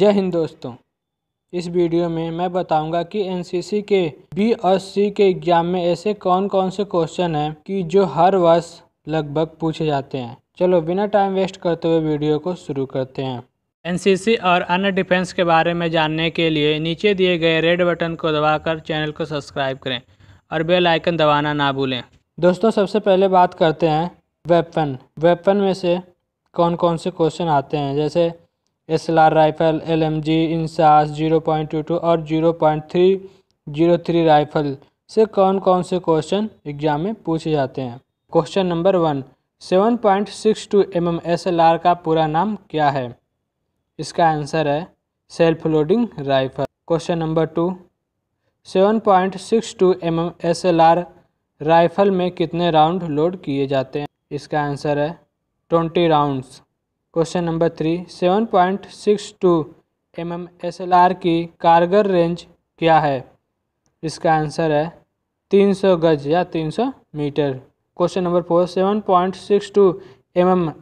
जय हिंद दोस्तों इस वीडियो में मैं बताऊंगा कि एनसीसी के बी और सी के एग्जाम में ऐसे कौन कौन से क्वेश्चन हैं कि जो हर वर्ष लगभग पूछे जाते हैं चलो बिना टाइम वेस्ट करते हुए वीडियो को शुरू करते हैं एनसीसी और अन्य डिफेंस के बारे में जानने के लिए नीचे दिए गए रेड बटन को दबाकर चैनल को सब्सक्राइब करें और बेलाइकन दबाना ना भूलें दोस्तों सबसे पहले बात करते हैं वेपन वेपन में से कौन कौन से क्वेश्चन आते हैं जैसे S L R rifle L M G INSAS zero point two two और zero point three zero three rifle से कौन कौन से क्वेश्चन एग्जाम में पूछे जाते हैं question number one seven point six two M M S L R का पूरा नाम क्या है इसका आंसर है self loading rifle question number two seven point six two M M S L R rifle में कितने राउंड लोड किए जाते हैं इसका आंसर है twenty rounds question number three seven point six two M M S L R की कारगर range क्या है इसका आंसर है तीन सौ गज या तीन सौ metre question number four seven point six two M M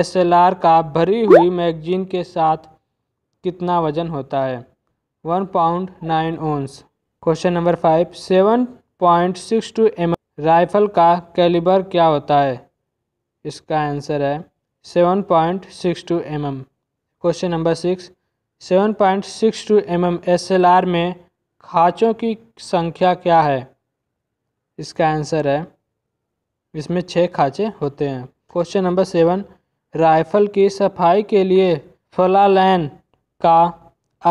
S L R का भरी हुई मैगजीन के साथ कितना वजन होता है one pound nine ounce question number five seven point six two M rifle का कैलिबर क्या होता है इसका आंसर है seven point six two M M question number six seven point six two M M S L R में खाँचों की संख्या क्या है इसका आंसर है इसमें छः खाँचे होते हैं क्वेश्चन नंबर सेवन राइफल की सफाई के लिए फलालैन का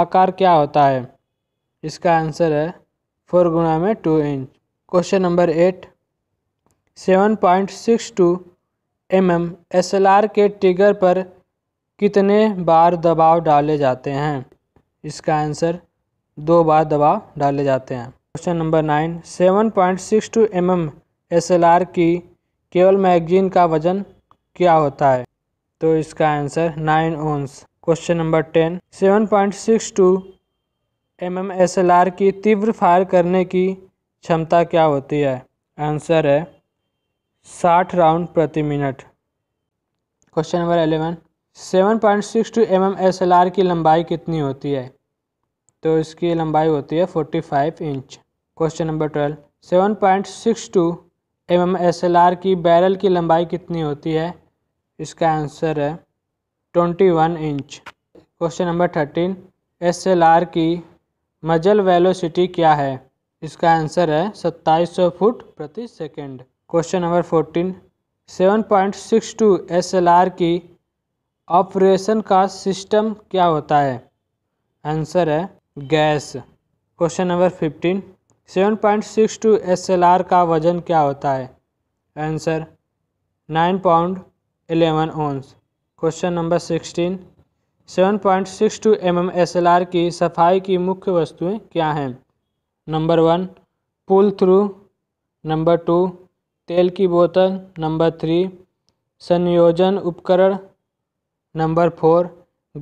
आकार क्या होता है इसका आंसर है फोर गुना में two inch question number eight seven point six two M M S L R के ट्रिगर पर कितने बार दबाव डाले जाते हैं इसका आंसर दो बार दबाव डाले जाते हैं question number nine seven point six two M M S L R की केवल मैगजीन का वजन क्या होता है तो इसका answer nine ounce question number ten seven point six two M M S L R की तीव्र फायर करने की क्षमता क्या होती है आंसर है साठ राउंड प्रति minute question number eleven seven point six two M M S L R की लंबाई कितनी होती है तो इसकी लंबाई होती है forty five inch question number twelve seven point six two M M S L R की बैरल की लंबाई कितनी होती है इसका आंसर है twenty one inch question number thirteen S L R की मजल वेलोसिटी क्या है इसका आंसर है सत्ताईस सौ फुट प्रति second question number fourteen seven point six two S L R की ऑपरेशन का सिस्टम क्या होता है आंसर है gas question number fifteen seven point six two S L R का वज़न क्या होता है answer nine pound eleven ounce question number sixteen seven point six two M M S L R की सफाई की मुख्य वस्तुएं क्या हैं number one pull through number to तेल की बोतल नंबर थ्री संयोजन उपकरण नंबर फोर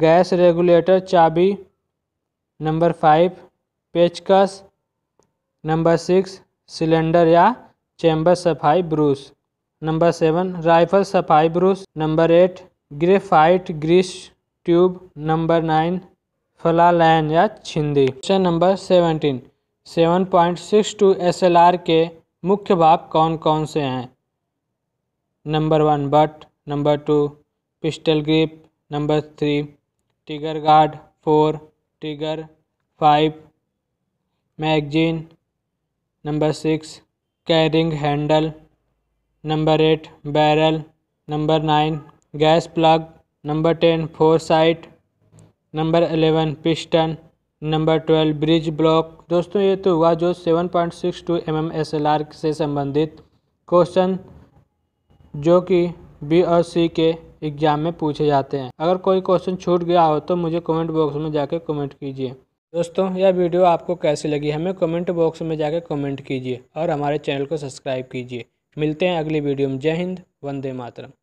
गैस रेगुलेटर चाबी नंबर फाइव पेचकस नंबर सिक्स सिलेंडर या चैम्बर सफाई ब्रूस नंबर सेवन राइफल सफाई brush number eight graphite grease tube number nine फलालैन या छिंदी question number seventeen seven point six two S L R के मुख्य भाग कौन कौन से हैं number one butt number two pistol grip number three trigger guard four trigger five magazine number six carrying handle number eight barrel number nine gas plug number ten foresight number eleven piston number twelve bridge block दोस्तों ये तो हुआ जो seven point six two M M S L R से संबंधित question जो कि B और सी के एग्ज़ाम में पूछे जाते हैं अगर कोई क्वेश्चन छूट गया हो तो मुझे कमेंट बॉक्स में जाकर कमेंट कीजिए दोस्तों यह वीडियो आपको कैसी लगी हमें कमेंट बॉक्स में जाकर कमेंट कीजिए और हमारे चैनल को सब्सक्राइब कीजिए मिलते हैं अगली वीडियो में जय हिंद वंदे मातरम